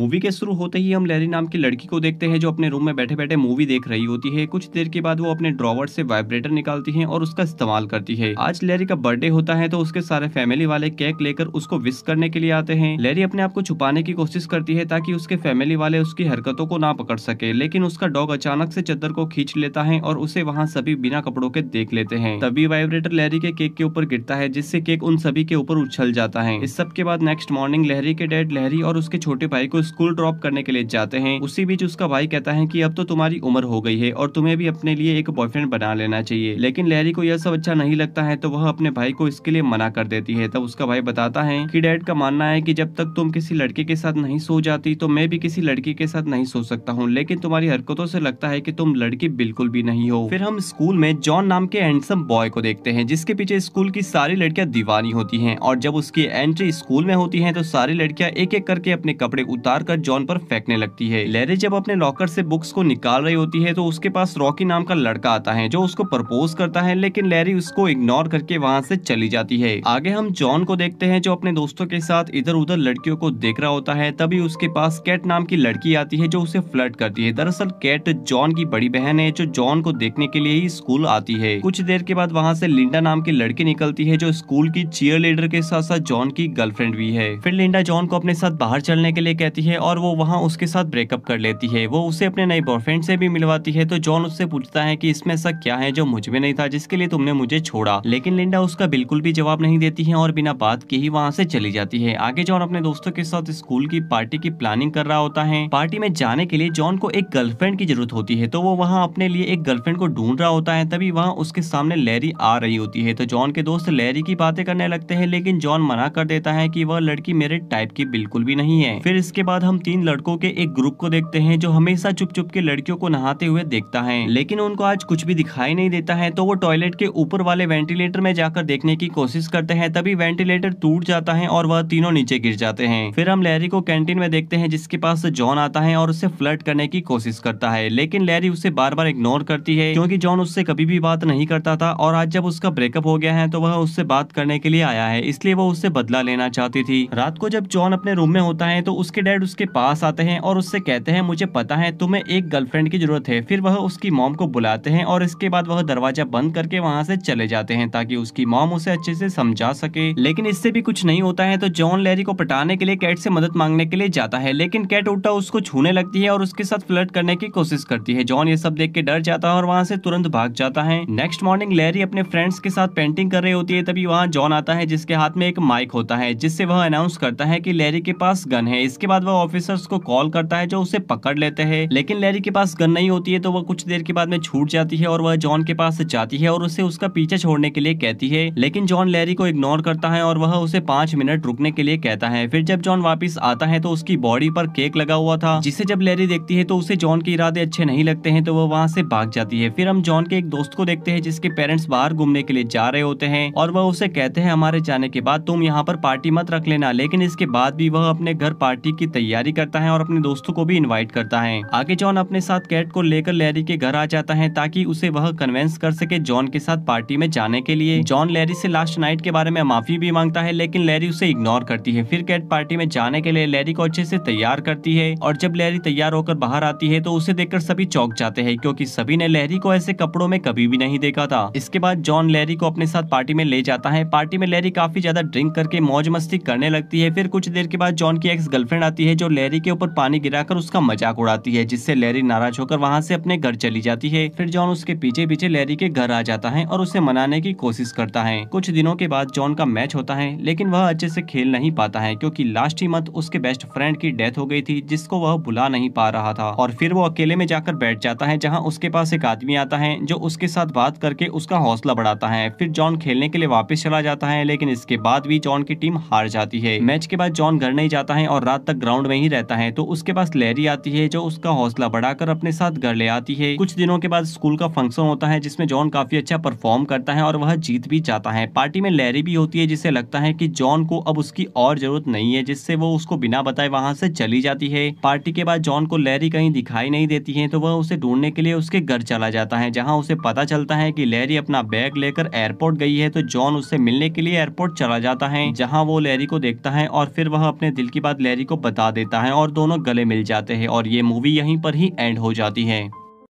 movie के शुरू होते ही हम लैरी नाम की लड़की को देखते हैं जो अपने रूम में बैठे बैठे मूवी देख रही होती है कुछ देर के बाद वो अपने ड्रॉवर से वाइब्रेटर निकालती है और उसका इस्तेमाल करती है आज लहरी का बर्थडे होता है तो उसके सारे फैमिली वाले केक लेकर उसको विश करने के लिए आते हैं लैरी अपने आप को छुपाने की कोशिश करती है ताकि उसके फैमिली वाले उसकी हरकतों को ना पकड़ सके लेकिन उसका डॉग अचानक से चद्दर को खींच लेता है और उसे वहाँ सभी बिना कपड़ों के देख लेते हैं तभी वाइब्रेटर लहरी के केक के ऊपर गिरता है जिससे केक उन सभी के ऊपर उछल जाता है इस सब के बाद नेक्स्ट मॉर्निंग लहरी के डैड लहरी और उसके छोटे भाई को स्कूल ड्रॉप करने के लिए जाते हैं उसी बीच उसका भाई कहता है की अब तो तुम्हारी उम्र हो गई है और तुम्हें भी अपने लिए एक बॉयफ्रेंड बना लेना चाहिए लेकिन लहरी को यह सब अच्छा नहीं लगता है तो वह अपने भाई को इसके लिए मना कर देती है तब उसका भाई बताता है की डैड का मानना है की जब तक तुम किसी लड़के के साथ नहीं सो जाती तो मैं भी किसी लड़की के साथ नहीं सो सकता हूँ लेकिन तुम्हारी हरकतों से लगता है कि तुम लड़की बिल्कुल भी नहीं हो फिर हम स्कूल में जॉन नाम के हैंडसम बॉय को देखते हैं जिसके पीछे स्कूल की सारी लड़कियां दीवानी होती हैं और जब उसकी एंट्री स्कूल में होती है तो सारी लड़कियां एक एक करके अपने कपड़े उतार मार कर जॉन पर फेंकने लगती है लैरी जब अपने लॉकर से बुक्स को निकाल रही होती है तो उसके पास रॉकी नाम का लड़का आता है जो उसको प्रपोज करता है लेकिन लैरी उसको इग्नोर करके वहाँ से चली जाती है आगे हम जॉन को देखते हैं जो अपने दोस्तों के साथ इधर उधर लड़कियों को देख रहा होता है तभी उसके पास कैट नाम की लड़की आती है जो उसे फ्लर्ट करती है दरअसल कैट जॉन की बड़ी बहन है जो जॉन को देखने के लिए ही स्कूल आती है कुछ देर के बाद वहाँ से लिंडा नाम की लड़की निकलती है जो स्कूल की चीयर लीडर के साथ साथ जॉन की गर्लफ्रेंड भी है फिर लिंडा जॉन को अपने साथ बाहर चलने के लिए कहती है है और वो वहाँ उसके साथ ब्रेकअप कर लेती है वो उसे अपने नए बॉयफ्रेंड से भी मिलवाती है तो जॉन उससे पूछता है कि इसमें ऐसा क्या है जो मुझ में नहीं था जिसके लिए तुमने मुझे छोड़ा लेकिन लिंडा उसका बिल्कुल भी जवाब नहीं देती है और बिना बात के ही वहाँ से चली जाती है आगे जॉन अपने दोस्तों के साथ स्कूल की पार्टी की प्लानिंग कर रहा होता है पार्टी में जाने के लिए जॉन को एक गर्लफ्रेंड की जरूरत होती है तो वो वहाँ अपने लिए एक गर्लफ्रेंड को ढूंढ रहा होता है तभी वहाँ उसके सामने लैरी आ रही होती है तो जॉन के दोस्त लैरी की बातें करने लगते है लेकिन जॉन मना कर देता है की वह लड़की मेरे टाइप की बिल्कुल भी नहीं है फिर इसके बाद बाद हम तीन लड़कों के एक ग्रुप को देखते हैं जो हमेशा चुप चुप के लड़कियों को नहाते हुए देखता है लेकिन उनको आज कुछ भी दिखाई नहीं देता है तो वो टॉयलेट के ऊपर वाले वेंटिलेटर में जाकर देखने की कोशिश करते हैं तभी वेंटिलेटर टूट जाता है और वह तीनों नीचे गिर जाते हैं फिर हम लैरी को कैंटीन में देखते हैं जिसके पास जॉन आता है और उससे फ्लर्ट करने की कोशिश करता है लेकिन लैरी उसे बार बार इग्नोर करती है क्योंकि जॉन उससे कभी भी बात नहीं करता था और आज जब उसका ब्रेकअप हो गया है तो वह उससे बात करने के लिए आया है इसलिए वो उससे बदला लेना चाहती थी रात को जब जॉन अपने रूम में होता है तो उसके डैड फ्रेंड उसके पास आते हैं और उससे कहते हैं मुझे पता है तुम्हें एक गर्लफ्रेंड की जरूरत है फिर वह उसकी मॉम को बुलाते हैं और इसके बाद वह दरवाजा बंद करके वहाँ से चले जाते हैं ताकि उसकी मॉम उसे अच्छे से समझा सके लेकिन इससे भी कुछ नहीं होता है तो जॉन लैरी को पटाने के लिए कैट से मदद मांगने के लिए जाता है लेकिन कैट उल्टा उसको छूने लगती है और उसके साथ फ्लर्ट करने की कोशिश करती है जॉन ये सब देख के डर जाता है और वहाँ से तुरंत भाग जाता है नेक्स्ट मॉर्निंग लैरी अपने फ्रेंड्स के साथ पेंटिंग कर रही होती है तभी वहाँ जॉन आता है जिसके हाथ में एक माइक होता है जिससे वह अनाउंस करता है की लैरी के पास गन है इसके बाद वह ऑफिसर्स को कॉल करता है जो उसे पकड़ लेते हैं लेकिन लैरी के पास गन नहीं होती है तो वह कुछ देर के बाद में छूट जाती है और वह जॉन के पास जाती है और उसे उसका पीछे छोड़ने के लिए कहती है लेकिन जॉन लैरी को इग्नोर करता है और वह उसे पांच मिनट रुकने के लिए कहता है फिर जब जॉन वापिस आता है तो उसकी बॉडी पर केक लगा हुआ था जिसे जब लैरी देखती है तो उसे जॉन के इरादे अच्छे नहीं लगते हैं तो वह वहाँ से भाग जाती है फिर हम जॉन के एक दोस्त को देखते हैं जिसके पेरेंट्स बाहर घूमने के लिए जा रहे होते हैं और वह उसे कहते हैं हमारे जाने के बाद तुम यहाँ पर पार्टी मत रख लेना लेकिन इसके बाद भी वह अपने घर पार्टी की तैयारी करता है और अपने दोस्तों को भी इन्वाइट करता है आगे जॉन अपने साथ कैट को लेकर लैरी के घर आ जाता है ताकि उसे वह कन्वेंस कर सके जॉन के साथ पार्टी में जाने के लिए जॉन लैरी से लास्ट नाइट के बारे में माफी भी मांगता है लेकिन लैरी उसे इग्नोर करती है फिर कैट पार्टी में जाने के लिए लैरी को अच्छे से तैयार करती है और जब लैरी तैयार होकर बाहर आती है तो उसे देखकर सभी चौक जाते हैं क्योंकि सभी ने लैरी को ऐसे कपड़ों में कभी भी नहीं देखा था इसके बाद जॉन लैरी को अपने साथ पार्टी में ले जाता है पार्टी में लैरी काफी ज्यादा ड्रिंक करके मौज मस्ती करने लगती है फिर कुछ देर के बाद जॉन की एक्स गर्लफ्रेंड आती है है जो लैरी के ऊपर पानी गिराकर उसका मजाक उड़ाती है जिससे लैरी नाराज होकर वहाँ से अपने घर चली जाती है फिर जॉन उसके पीछे पीछे लैरी के घर आ जाता है और उसे मनाने की कोशिश करता है कुछ दिनों के बाद जॉन का मैच होता है लेकिन वह अच्छे से खेल नहीं पाता है क्योंकि लास्ट ही मंथ उसके बेस्ट फ्रेंड की डेथ हो गई थी जिसको वह भुला नहीं पा रहा था और फिर वो अकेले में जाकर बैठ जाता है जहाँ उसके पास एक आदमी आता है जो उसके साथ बात करके उसका हौसला बढ़ाता है फिर जॉन खेलने के लिए वापस चला जाता है लेकिन इसके बाद भी जॉन की टीम हार जाती है मैच के बाद जॉन घर नहीं जाता है और रात तक ग्राउंड ग्राउंड में ही रहता है तो उसके पास लैरी आती है जो उसका हौसला बढ़ाकर अपने साथ घर ले आती है कुछ दिनों के बाद स्कूल का फंक्शन होता है जिसमें जॉन काफी अच्छा परफॉर्म करता है और वह जीत भी जाता है पार्टी में लहरी भी होती है जिसे लगता है की जॉन को अब उसकी और जरूरत नहीं है जिससे वो उसको बिना बताए वहाँ से चली जाती है पार्टी के बाद जॉन को लैरी कहीं दिखाई नहीं देती है तो वह उसे ढूंढने के लिए उसके घर चला जाता है जहाँ उसे पता चलता है की लहरी अपना बैग लेकर एयरपोर्ट गई है तो जॉन उससे मिलने के लिए एयरपोर्ट चला जाता है जहाँ वो लैरी को देखता है और फिर वह अपने दिल की बात लहरी को बता हटा देता है और दोनों गले मिल जाते हैं और ये मूवी यहीं पर ही एंड हो जाती है